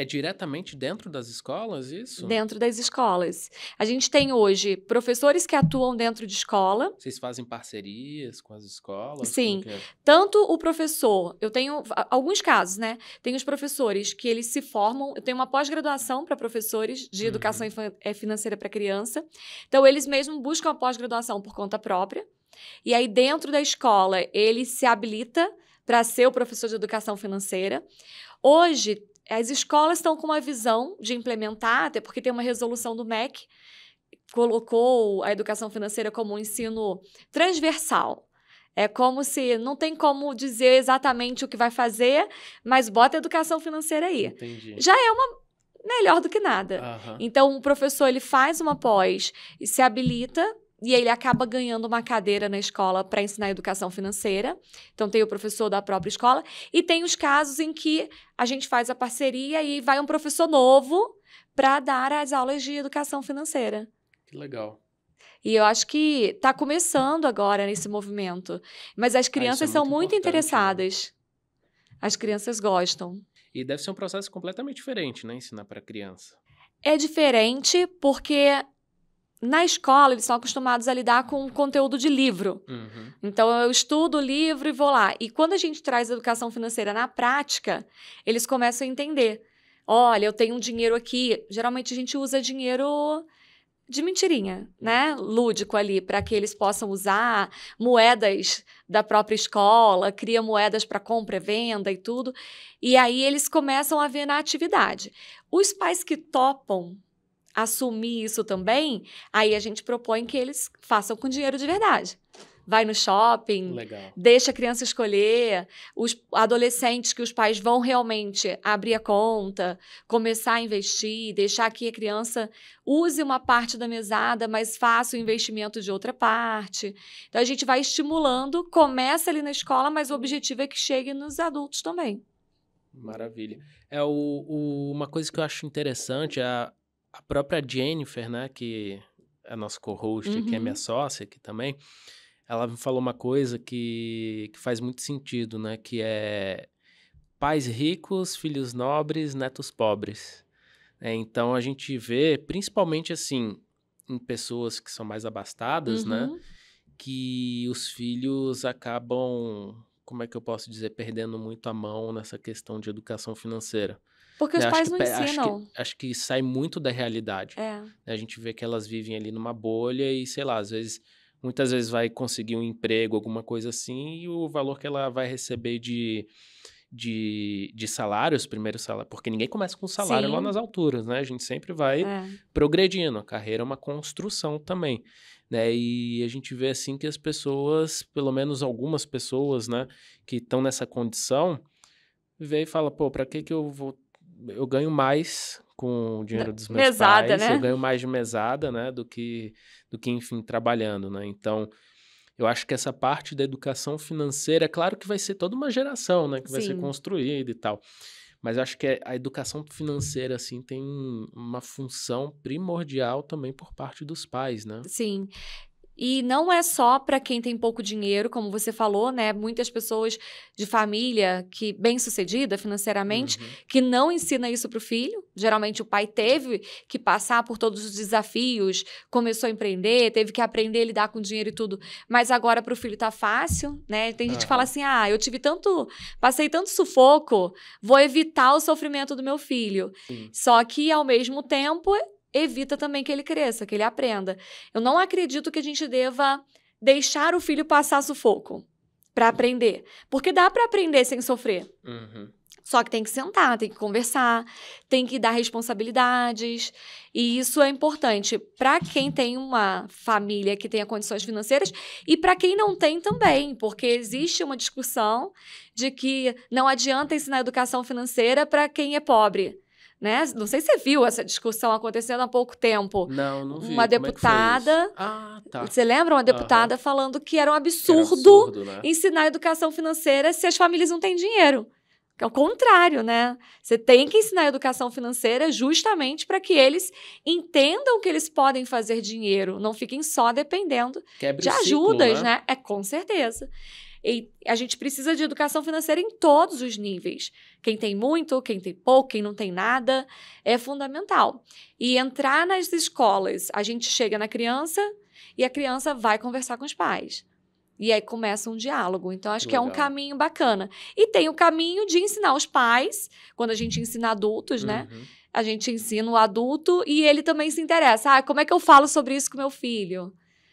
É diretamente dentro das escolas isso? Dentro das escolas. A gente tem hoje professores que atuam dentro de escola. Vocês fazem parcerias com as escolas? Sim. É? Tanto o professor, eu tenho alguns casos, né? Tem os professores que eles se formam, eu tenho uma pós-graduação para professores de educação uhum. Eh, financeira para criança. Então eles mesmos buscam a pós-graduação por conta própria. E aí dentro da escola, ele se habilita para ser o professor de educação financeira. Hoje as escolas estão com uma visão de implementar, até porque tem uma resolução do MEC colocou a educação financeira como um ensino transversal. É como se não tem como dizer exatamente o que vai fazer, mas bota a educação financeira aí. Entendi. Já é uma melhor do que nada. Uhum. Então, o professor ele faz uma pós e se habilita e ele acaba ganhando uma cadeira na escola para ensinar educação financeira. Então tem o professor da própria escola e tem os casos em que a gente faz a parceria e vai um professor novo para dar as aulas de educação financeira. Que legal. E eu acho que está começando agora nesse movimento, mas as ah, é crianças ah, é muito são muito né? interessadas. Né? As crianças gostam. E deve ser um processo completamente diferente, né, ensinar para criança. É diferente porque na escola, eles são acostumados a lidar com conteúdo de livro. Uhum. Então, eu estudo o livro e vou lá. E quando a gente traz a educação financeira na prática, eles começam a entender. Olha, eu tenho um dinheiro aqui. Geralmente, a gente usa dinheiro de mentirinha, né? Lúdico ali, para que eles possam usar moedas da própria escola, cria moedas para compra e venda e tudo. E aí, eles começam a ver na atividade. Os pais que topam assumir isso também, aí a gente propõe que eles façam com dinheiro de verdade. Vai no shopping, Legal. deixa a criança escolher, os adolescentes que os pais vão realmente abrir a conta, começar a investir, deixar que a criança use uma parte da mesada, mas faça o investimento de outra parte. Então a gente vai estimulando, começa ali na escola, mas o objetivo é que chegue nos adultos também. Maravilha. É o, o, uma coisa que eu acho interessante é a, a própria Jennifer, né, que é a nossa co-host, uhum. que é minha uhum. sócia aqui também, ela me falou uma coisa que, que faz muito sentido, né, que é pais ricos, filhos nobres, netos pobres. É, então a gente vê, principalmente assim, em pessoas que são mais abastadas, né, uhum. né? Que os filhos acabam, como é que eu posso dizer, perdendo muito a mão nessa questão de educação financeira. Porque os né, pais que, não ensinam. Acho que, acho que, sai muito da realidade. É. Né, a gente vê que elas vivem ali numa bolha e, sei lá, às vezes, muitas vezes vai conseguir um emprego, alguma coisa assim, e o valor que ela vai receber de, de, de salário, os primeiros salários, porque ninguém começa com salário Sim. lá nas alturas, né? A gente sempre vai é. progredindo. A carreira é uma construção também. Né? E a gente vê assim que as pessoas, pelo menos algumas pessoas, né, que estão nessa condição, vê e fala, pô, para que que eu vou eu ganho mais com o dinheiro dos meus mesada, pais, né? eu ganho mais de mesada, né, do que do que enfim trabalhando, né? Então, eu acho que essa parte da educação financeira, é claro que vai ser toda uma geração, né, que Sim. vai ser construída e tal. Mas eu acho que a educação financeira, assim, tem uma função primordial também por parte dos pais, né? Sim. E não é só para quem tem pouco dinheiro, como você falou, né? Muitas pessoas de família que bem-sucedida financeiramente, uhum. que não ensina isso para o filho. Geralmente o pai teve que passar por todos os desafios, começou a empreender, teve que aprender a lidar com dinheiro e tudo. Mas agora para o filho tá fácil, né? Tem gente uhum. que fala assim: "Ah, eu tive tanto, passei tanto sufoco, vou evitar o sofrimento do meu filho". Sim. Só que ao mesmo tempo evita também que ele cresça, que ele aprenda. Eu não acredito que a gente deva deixar o filho passar sufoco para aprender, porque dá para aprender sem sofrer. Uhum. Só que tem que sentar, tem que conversar, tem que dar responsabilidades. E isso é importante para quem tem uma família que tenha condições financeiras e para quem não tem também, porque existe uma discussão de que não adianta ensinar educação financeira para quem é pobre né? Não sei se você viu essa discussão acontecendo há pouco tempo. Não, não vi. Uma é deputada. É ah, tá. Você lembra uma deputada uhum. falando que era um absurdo, era absurdo né? ensinar educação financeira se as famílias não têm dinheiro é o contrário, né? Você tem que ensinar educação financeira justamente para que eles entendam que eles podem fazer dinheiro, não fiquem só dependendo de ajudas, ciclo, né? né? É com certeza. E a gente precisa de educação financeira em todos os níveis. Quem tem muito, quem tem pouco, quem não tem nada, é fundamental. E entrar nas escolas, a gente chega na criança e a criança vai conversar com os pais. E aí começa um diálogo. Então, acho que é um caminho bacana. E tem o caminho de ensinar os pais, quando a gente ensina adultos, né? uhum. né? A gente ensina o adulto e ele também se interessa. Ah, como é que eu falo sobre isso com meu filho?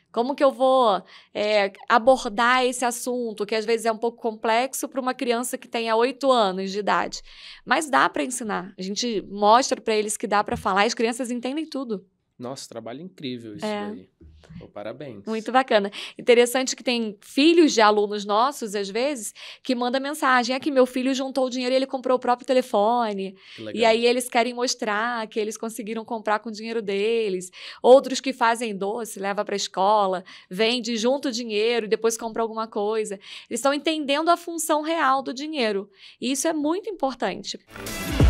Como que eu vou é, abordar esse assunto, que às vezes é um pouco complexo para uma criança que tenha oito anos de idade? Mas dá para ensinar. A gente mostra para eles que dá para falar, as crianças entendem tudo. Nossa, trabalho incrível isso é. parabéns. Muito bacana. Interessante que tem filhos de alunos nossos, às vezes, que manda mensagem: é que meu filho juntou o dinheiro e ele comprou o próprio telefone. E aí eles querem mostrar que eles conseguiram comprar com o dinheiro deles. Outros que fazem doce, leva para a escola, vende junto o dinheiro e depois compra alguma coisa. Eles estão entendendo a função real do dinheiro. E isso é muito importante. Música